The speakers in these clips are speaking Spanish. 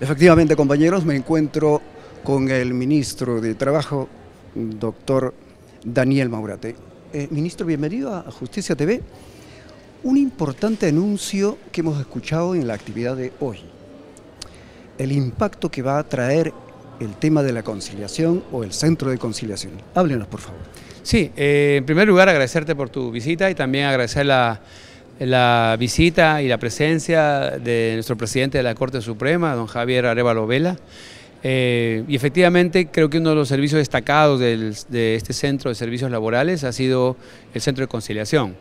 Efectivamente, compañeros, me encuentro con el ministro de Trabajo, doctor Daniel Maurate. Eh, ministro, bienvenido a Justicia TV. Un importante anuncio que hemos escuchado en la actividad de hoy. El impacto que va a traer el tema de la conciliación o el centro de conciliación. Háblenos, por favor. Sí, eh, en primer lugar agradecerte por tu visita y también agradecer la la visita y la presencia de nuestro presidente de la Corte Suprema, don Javier Arevalo Vela. Eh, y efectivamente creo que uno de los servicios destacados de este centro de servicios laborales ha sido el centro de conciliación.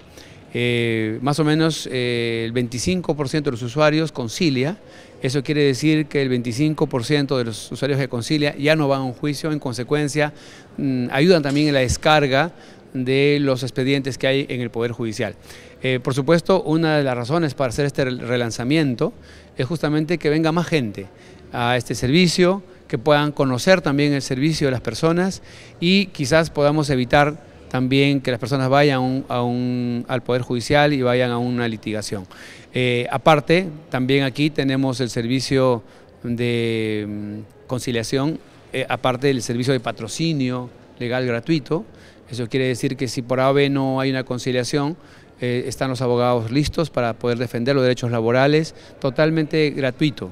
Eh, más o menos eh, el 25% de los usuarios concilia. Eso quiere decir que el 25% de los usuarios que concilia ya no van a un juicio, en consecuencia mm, ayudan también en la descarga de los expedientes que hay en el Poder Judicial. Eh, por supuesto, una de las razones para hacer este relanzamiento es justamente que venga más gente a este servicio, que puedan conocer también el servicio de las personas y quizás podamos evitar también que las personas vayan a un, al Poder Judicial y vayan a una litigación. Eh, aparte, también aquí tenemos el servicio de mm, conciliación, eh, aparte del servicio de patrocinio legal gratuito, eso quiere decir que si por A no hay una conciliación, eh, están los abogados listos para poder defender los derechos laborales totalmente gratuito,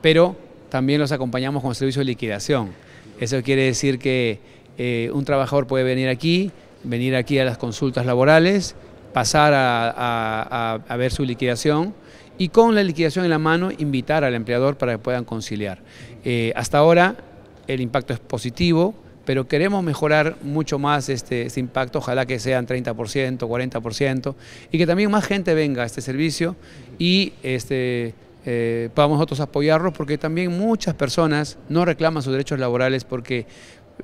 pero también los acompañamos con servicio de liquidación. Eso quiere decir que eh, un trabajador puede venir aquí, venir aquí a las consultas laborales, pasar a, ver su liquidación y con la liquidación en la mano invitar al empleador para que puedan conciliar. Eh, hasta ahora el impacto es positivo, pero queremos mejorar mucho más este, este impacto, ojalá que sean 30%, 40%, y que también más gente venga a este servicio y este, podamos eh, nosotros apoyarlos, porque también muchas personas no reclaman sus derechos laborales porque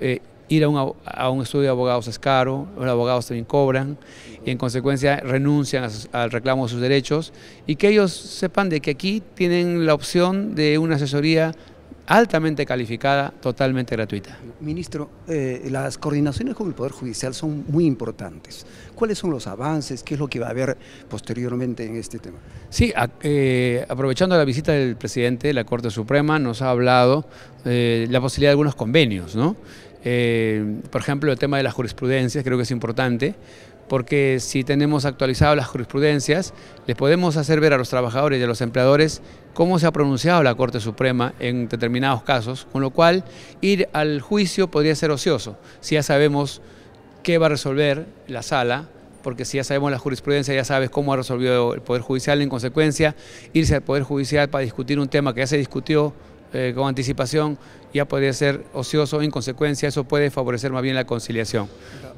eh, ir a un, a un, estudio de abogados es caro, los abogados también cobran, y en consecuencia renuncian al reclamo de sus derechos, y que ellos sepan de que aquí tienen la opción de una asesoría altamente calificada, totalmente gratuita. Ministro, eh, las coordinaciones con el Poder Judicial son muy importantes. ¿Cuáles son los avances? ¿Qué es lo que va a haber posteriormente en este tema? Sí, eh, aprovechando la visita del presidente de la Corte Suprema, nos ha hablado eh, la posibilidad de algunos convenios, ¿no? Eh, por ejemplo, el tema de las jurisprudencias creo que es importante porque si tenemos actualizadas las jurisprudencias, les podemos hacer ver a los trabajadores y a los empleadores cómo se ha pronunciado la Corte Suprema en determinados casos, con lo cual ir al juicio podría ser ocioso, si ya sabemos qué va a resolver la sala, porque si ya sabemos la jurisprudencia, ya sabes cómo ha resolvido el Poder Judicial, en consecuencia, irse al Poder Judicial para discutir un tema que ya se discutió eh, con anticipación ya podría ser ocioso, en consecuencia eso puede favorecer más bien la conciliación.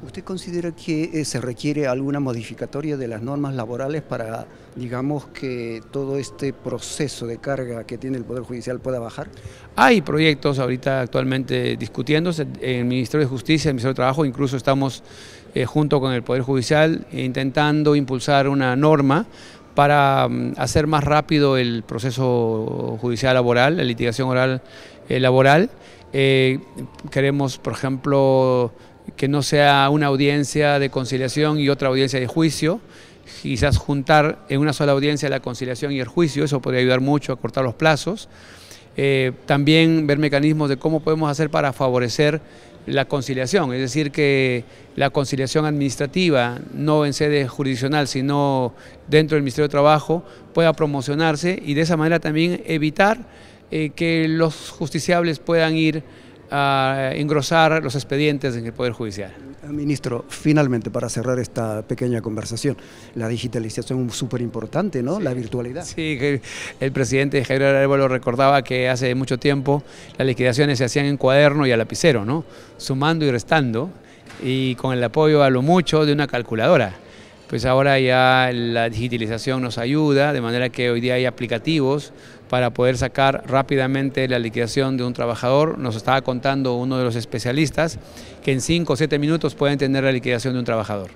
¿Usted considera que eh, se requiere alguna modificatoria de las normas laborales para, digamos, que todo este proceso de carga que tiene el Poder Judicial pueda bajar? Hay proyectos ahorita actualmente discutiéndose en el Ministerio de Justicia, en el Ministerio de Trabajo, incluso estamos eh, junto con el Poder Judicial intentando impulsar una norma para mm, hacer más rápido el proceso judicial laboral, la litigación oral eh, laboral. Eh, queremos, por ejemplo, que no sea una audiencia de conciliación y otra audiencia de juicio, quizás juntar en una sola audiencia la conciliación y el juicio, eso podría ayudar mucho a cortar los plazos. Eh, también ver mecanismos de cómo podemos hacer para favorecer la conciliación, es decir, que la conciliación administrativa, no en sede jurisdiccional, sino dentro del Ministerio de Trabajo, pueda promocionarse y de esa manera también evitar eh, que los justiciables puedan ir a engrosar los expedientes en el Poder Judicial. Ministro, finalmente, para cerrar esta pequeña conversación, la digitalización es súper importante, ¿no? la virtualidad. Sí, el presidente Javier lo recordaba que hace mucho tiempo las liquidaciones se hacían en cuaderno y a lapicero, ¿no? Sumando y restando, y con el apoyo a lo mucho de una calculadora pues ahora ya la digitalización nos ayuda, de manera que hoy día hay aplicativos para poder sacar rápidamente la liquidación de un trabajador. Nos estaba contando uno de los especialistas que en 5 o 7 minutos pueden tener la liquidación de un trabajador.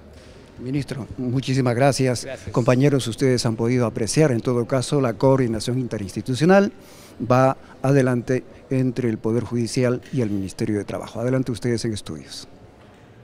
Ministro, muchísimas gracias. gracias. Compañeros, ustedes han podido apreciar en todo caso la coordinación interinstitucional va adelante entre el Poder Judicial y el Ministerio de Trabajo. Adelante ustedes en estudios.